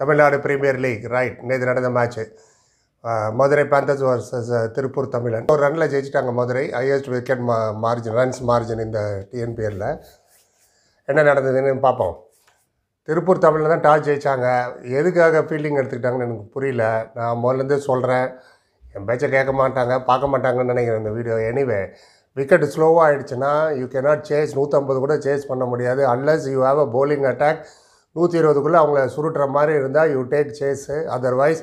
Tamil Nadu premier league right நேற்று நடந்த match Madurai Panthers versus Tiruppur Tamizhan ஒரு ரனில் ஜெயிச்சிட்டாங்க மதுரை ஹையஸ்ட் விக்கெட் மா மார்ஜின் ரன்ஸ் மார்ஜின் இந்த டிஎன்பிஎல்லில் என்ன நடந்ததுன்னு பார்ப்போம் திருப்பூர் தமிழில் தான் டாஸ் ஜெயித்தாங்க எதுக்காக ஃபீல்டிங் எடுத்துக்கிட்டாங்கன்னு எனக்கு புரியல நான் முதல்லேருந்தே சொல்கிறேன் என் பேச்சை கேட்க மாட்டாங்க பார்க்க மாட்டாங்கன்னு நினைக்கிறேன் இந்த வீடியோ எனிவே விக்கெட் ஸ்லோவாக ஆகிடுச்சுன்னா யூ கேனாட் சேஸ் நூற்றம்பது கூட சேஸ் பண்ண முடியாது unless you have a bowling attack நூற்றி இருபதுக்குள்ளே அவங்கள சுருட்டுற மாதிரி இருந்தால் you take chase otherwise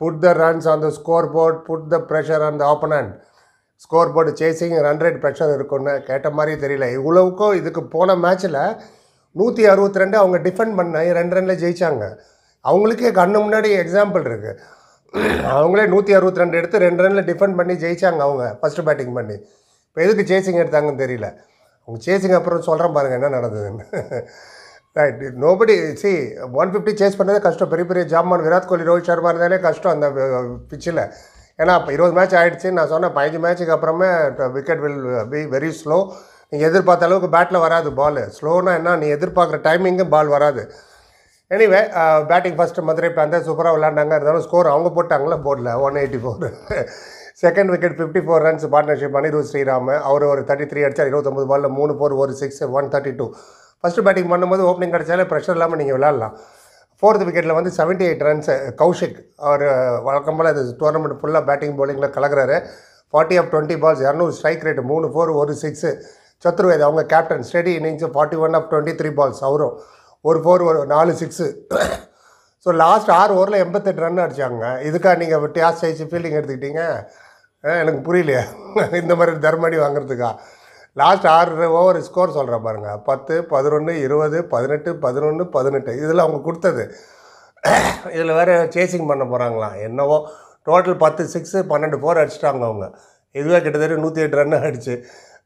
put the runs on the scoreboard put the pressure on the opponent scoreboard chasing run rate pressure இருக்குன்னு கேட்ட மாதிரி தெரியல இவ்வளவுக்கும் இதுக்கு போன மேட்ச்சில் நூற்றி அறுபத்தி ரெண்டு அவங்க டிஃபெண்ட் பண்ண ரெண்டு ரனில் ஜெயித்தாங்க அவங்களுக்கே கண்ணு முன்னாடி எக்ஸாம்பிள் இருக்குது அவங்களே நூற்றி அறுபத்தி ரெண்டு எடுத்து ரெண்டு ரனில் டிஃபெண்ட் பண்ணி ஜெயித்தாங்க அவங்க ஃபஸ்ட்டு பேட்டிங் பண்ணி இப்போ எதுக்கு சேசிங் எடுத்தாங்கன்னு தெரியல அவங்க சேசிங் அப்புறம் சொல்கிறேன் பாருங்கள் என்ன நடந்ததுன்னு right nobody see one fifty chase பண்ணதே கஷ்டம் பெரிய பெரிய ஜாமான் விராட் கோலி ரோஹித் சர்மா இருந்தாலே கஷ்டம் அந்த பிச்சில் ஏன்னா இப்போ இருபது மேட்ச் ஆகிடுச்சு நான் சொன்னேன் பதினஞ்சு மேட்ச்சுக்கு அப்புறமே wicket will be very slow நீங்கள் எதிர்பார்த்த அளவுக்கு பேட்டில் வராது பால் ஸ்லோனா என்ன நீ எதிர்பார்க்குற டைமிங்கும் பால் வராது எனிவே பேட்டிங் ஃபஸ்ட்டு மதுரை அந்த சூப்பராக விளாண்டாங்க இருந்தாலும் ஸ்கோர் அவங்க போட்டாங்களே போடல one eighty four second wicket fifty four runs partnership Anirudh Sreeram அவர் ஒரு தேர்ட்டி த்ரீ அடித்தார் இருபத்தொம்பது பாலில் மூணு ஃபோர் ஒரு six one thirty two first batting பண்ணும்போது ஓப்பனிங் கிடச்சாலே ப்ரெஷர் இல்லாமல் நீங்கள் விளாட்லாம் ஃபோர்த் விக்கெட்டில் வந்து செவன்ட்டி எயிட் ரன்ஸு கௌஷிக் அவர் வழக்கம் போல் அது டோர்னமெண்ட் ஃபுல்லாக பேட்டிங் போலிங்கில் கலக்கிறாரு ஃபார்ட்டி ஆஃப் டுவெண்ட்டி பால்ஸ் இரநூறு ஸ்ட்ரைக் ரேட்டு மூணு ஃபோர் ஒரு சிக்ஸு சத்ருவேதி அவங்க captain steady innings forty one off twenty three balls அவரும் ஒரு ஃபோர் ஒரு நாலு சிக்ஸு ஸோ லாஸ்ட் ஆறு ஓவரில் எண்பத்தெட்டு ரன் அடித்தாங்க இதுக்காக நீங்கள் டேஸ்ட் ஆயிடுச்சு ஃபீல்டிங் எடுத்துக்கிட்டீங்க எனக்கு புரியலையே இந்த மாதிரி தர்மடி வாங்குறதுக்கா லாஸ்ட் ஆறு ஓவர் ஸ்கோர் சொல்கிற பாருங்கள் பத்து பதினொன்று இருபது பதினெட்டு பதினொன்று பதினெட்டு இதில் அவங்க கொடுத்தது இதில் வேறு சேசிங் பண்ண போகிறாங்களாம் என்னவோ டோட்டல் பத்து சிக்ஸு பன்னெண்டு ஃபோர் அடிச்சிட்டாங்க அவங்க இதுவே கிட்டத்தட்ட நூற்றி எட்டு ரன் அடிச்சு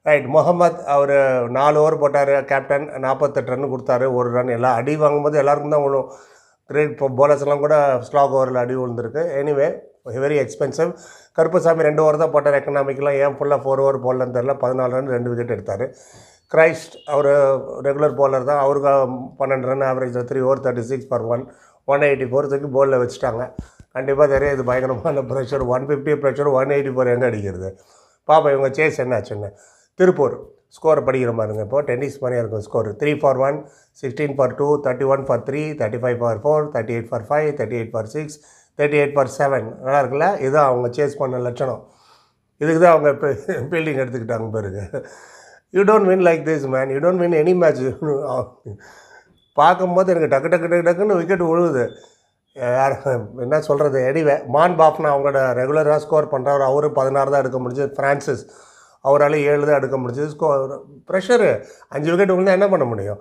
ரைட் முகமத் அவர் நாலு ஓவர் போட்டார் கேப்டன் நாற்பத்தெட்டு ரன் கொடுத்தாரு ஒரு ரன் எல்லாம் அடி வாங்கும்போது எல்லாருக்கும் தான் விழும் கிரேட் இப்போ போலர்ஸ்லாம் கூட ஸ்லாக் ஓவரில் அடி விழுந்திருக்கு எனிவே வெரி எக்ஸ்பென்சிவ் கருப்பசாமி ரெண்டு ஓவர் தான் போட்டார் எக்கனாமிக்கெலாம் ஏன் ஃபுல்லாக ஃபோர் ஓவர் போடலன்னு தெரில பதினாலு ரன் ரெண்டு விக்கெட் எடுத்தார் கிரைஸ்ட் அவர் ரெகுலர் போலர் தான் அவருக்கு பன்னெண்டு run average three over thirty six per one one eighty four தூக்கி போலில் வச்சுட்டாங்க கண்டிப்பாக தெரியும் இது பயங்கரமான pressure one fifty pressure one eighty four எங்கே அடிக்கிறது பாப்பா இவங்க சேஸ் என்னாச்சுன்னு திருப்பூர் ஸ்கோர் படிக்கிற மாதிரிங்க இப்போ டென்னிஸ் மாதிரியாக இருக்கும் score three for one sixteen for two thirty one for three thirty five for four thirty eight for five thirty eight for six thirty eight for seven நல்லா இருக்குல்ல இதுதான் அவங்க சேஸ் பண்ண லட்சணம் இதுக்கு தான் அவங்க ஃபீல்டிங் எடுத்துக்கிட்டாங்க பாருங்க you don't win like this man you don't win any match பார்க்கும்போது எனக்கு டக்கு டக்கு டக்கு டக்குன்னு விக்கெட் விழுவுது யார் என்ன சொல்கிறது எடிவே மான் பாப்னா அவங்களோட ரெகுலராக ஸ்கோர் பண்ணுறவர் அவரும் பதினாறு தான் எடுக்க முடிஞ்சது ஃப்ரான்சிஸ் அவரால் ஏழு தான் எடுக்க முடிஞ்சது ஸ்கோர் ப்ரெஷரு அஞ்சு விக்கெட் விழுந்தால் என்ன பண்ண முடியும்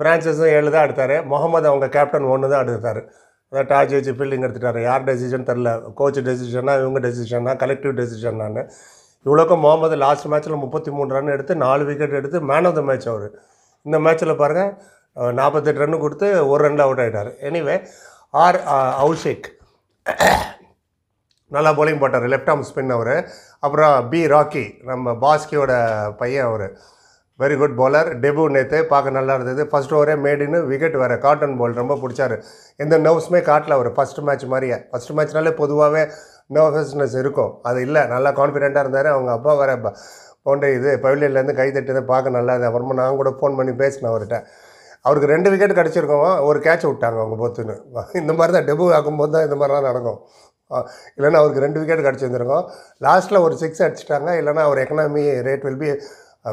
ஃப்ரான்சிஸும் ஏழு தான் எடுத்தார் முகமது அவங்க கேப்டன் ஒன்று தான் எடுத்தார் அதான் டாஸ் வச்சு ஃபீல்டிங் எடுத்துட்டாரு யார் டெசிஷன் தெரில கோச் டெசிஷனா இவங்க டெசிஷனா கலெக்டிவ் டெசிஷனான்னு இவ்வளோக்கும் முகமது லாஸ்ட் மேட்ச்சில் முப்பத்தி மூணு ரன் எடுத்து நாலு விக்கெட் எடுத்து மேன் ஆஃப் த மேட்ச் அவர் இந்த மேட்ச்சில் பாருங்கள் நாற்பத்தெட்டு ரன் கொடுத்து ஒரு ரனில் அவுட் ஆகிட்டார் எனிவே ஆர் அவுஷேக் நல்லா போலிங் போட்டார் லெஃப்ட் ஆம் ஸ்பின் அவர் அப்புறம் பி ராக்கி நம்ம பாஸ்கியோட பையன் அவர் வெரி குட் பாலர் டெபு நேற்று பார்க்க நல்லா இருந்தது ஃபஸ்ட் ஓவரே மேடின்னு விக்கெட் வேறு காட்டன் பால் ரொம்ப பிடிச்சாரு எந்த நர்வ்ஸுமே காட்டல அவர் ஃபஸ்ட் மேட்ச் மாதிரியே ஃபஸ்ட் மேட்ச்னாலே பொதுவாகவே நர்வஸ்னஸ் இருக்கும் அது இல்லை நல்லா கான்ஃபிடென்ட்டாக இருந்தார் அவங்க அப்பா வேறு போன்ற இது பவிலியன்லேருந்து கை தட்டுறதை பார்க்க நல்லா இருந்தது அப்புறமா நான் கூட ஃபோன் பண்ணி பேசினேன் அவர்கிட்ட அவருக்கு ரெண்டு விக்கெட் கிடச்சிருக்கோம் ஒரு கேட்ச் விட்டாங்க அவங்க போத்துன்னு இந்த மாதிரி தான் டெபு ஆகும்போது தான் இந்த மாதிரிலாம் நடக்கும் இல்லைன்னா அவருக்கு ரெண்டு விக்கெட் கிடச்சிருந்துருக்கோம் லாஸ்ட்டில் ஒரு சிக்ஸ் அடிச்சிட்டாங்க இல்லைனா அவர் economy rate will be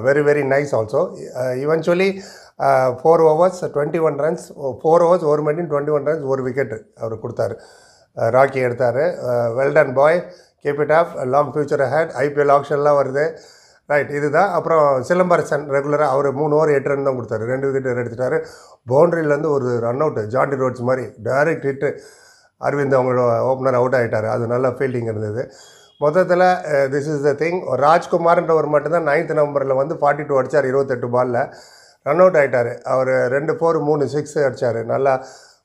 very very nice also eventually four overs twenty one runs four overs ஒரு மணி டுவெண்ட்டி ஒன் ரன்ஸ் ஒரு விக்கெட் அவர் கொடுத்தாரு ராக்கி எடுத்தார் well done bye keep it of long future had IPL ஆப்ஷன்லாம் வருது right இதுதான் அப்புறம் சிலம்பரசன் ரெகுலராக அவர் மூணு ஓவர் எட்டு ரன் தான் கொடுத்தாரு ரெண்டு விக்கெட் எடுத்துட்டாரு பவுண்ட்ரியிலேருந்து ஒரு ரன் அவுட் ஜாண்டி ரோட்ஸ் மாதிரி டைரக்ட் ஹிட்டு அரவிந்த் அவங்களோட ஓப்பனர் அவுட் ஆகிட்டார் அது நல்ல ஃபீல்டிங் இருந்தது மொத்தத்தில் திஸ் இஸ் த திங் ராஜ்குமார்ன்றவர் மட்டும்தான் நைன்த் நம்பரில் வந்து ஃபார்ட்டி டூ அடித்தார் இருபத்தெட்டு பாலில் ரன் அவுட் ஆகிட்டார் அவர் ரெண்டு ஃபோர் மூணு சிக்ஸ் அடித்தார் நல்லா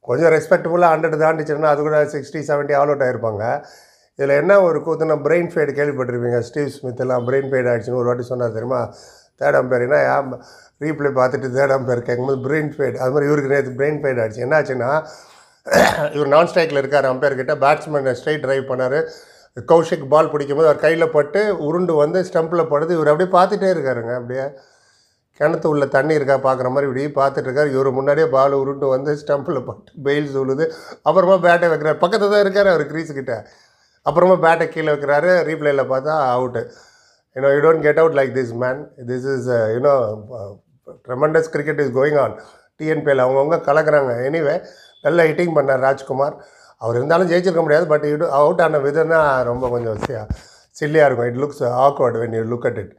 கொஞ்சம் ரெஸ்பெக்டபுளாக ஹண்ட்ரட் தாண்டிச்சுன்னா அது கூட சிக்ஸ்டி செவன்ட்டி ஆல் அவுட் ஆகிருப்பாங்க இதில் என்ன ஒரு கூத்துனா பிரெயின் ஃபேடு கேள்விப்பட்டிருப்பீங்க ஸ்டீவ் ஸ்மித்லாம் பிரெயின் ஃபேட் ஆகிடுச்சுன்னு ஒரு வாட்டி சொன்னார் தெரியுமா தேர்ட் அம்பேர் ஏன் ரீப்ளே பார்த்துட்டு தேர்ட் அம்பேர் கேட்கும்போது பிரெயின் ஃபேட் அது மாதிரி இவருக்கு நேற்று பிரெயின் ஃபேட் ஆகிடுச்சு என்னாச்சுன்னா இவர் நான் ஸ்ட்ரைக்கில் இருக்கார் அம்பேர் கிட்ட பேட்ஸ்மேன் ஸ்ட்ரைட் ட்ரைவ் பண்ணார் கௌஷிக் பால் பிடிக்கும்போது அவர் கையில் பட்டு உருண்டு வந்து ஸ்டம்பில் படுது இவர் அப்படியே பார்த்துட்டே இருக்காருங்க அப்படியே கிணத்து உள்ள தண்ணி இருக்கா பார்க்குற மாதிரி இப்படி பார்த்துட்டு இருக்காரு இவர் முன்னாடியே பால் உருண்டு வந்து ஸ்டம்பில் பட்டு பெயில் சொல்லுது அப்புறமா பேட்டை வைக்கிறார் பக்கத்தில் தான் இருக்கார் அவர் கிரீஸுக்கிட்ட அப்புறமா பேட்டை கீழே வைக்கிறாரு ரீப்ளேயில் பார்த்தா out you know you don't get out like this man this is you know tremendous cricket is going on TNPL அவங்கவுங்க கலக்கிறாங்க எனிவே நல்லா ஹிட்டிங் பண்ணார் ராஜ்குமார் அவர் இருந்தாலும் ஜெயிச்சிருக்க முடியாது பட் இட் அவுட் ஆன விதம்னா ரொம்ப கொஞ்சம் சில்லியாக இருக்கும் it looks awkward when you look at it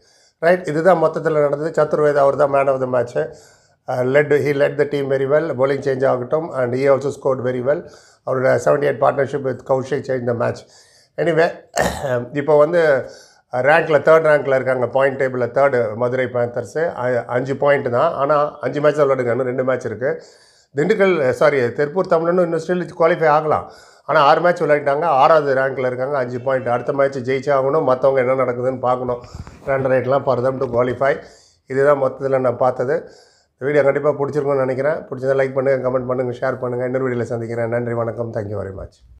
right இதுதான் மொத்தத்தில் நடந்தது சத்துர்வேத் அவர் தான் man of the match let he let the team very well bowling change ஆகட்டும் and he also scored very well அவரோட seventy eight partnership with Kaushik change the match anyway இப்போ வந்து ரேங்க்கில் third ரேங்க்கில் இருக்காங்க பாயிண்ட் டேபிளில் தேர்டு மதுரை பேந்தர்ஸு அஞ்சு பாயிண்ட் தான் ஆனால் அஞ்சு மேட்ச் விளாடுங்க இன்னும் ரெண்டு மேட்ச் இருக்குது திண்டுக்கல் சாரி திருப்பூர் தமிழனும் இன்னும் ஸ்டில் குவாலிஃபை ஆகலாம் ஆனால் ஆறு மேட்ச் விளையாடிட்டாங்க ஆறாவது ரேங்க்கில் இருக்காங்க அஞ்சு பாயிண்ட் அடுத்த மேட்ச் ஜெயிச்சாகணும் மற்றவங்க என்ன நடக்குதுன்னு பார்க்கணும் ரெண்டு ரைட்லாம் பர்தம் டு குவாலிஃபை இதுதான் மொத்தத்தில் நான் பார்த்தது வீடியோ கண்டிப்பாக பிடிச்சிருக்கும்னு நினைக்கிறேன் பிடிச்சதை லைக் பண்ணுங்கள் கமெண்ட் பண்ணுங்கள் ஷேர் பண்ணுங்கள் இன்னொரு வீடியோவில் சந்திக்கிறேன் நன்றி வணக்கம் தேங்க்யூ வெரி மச்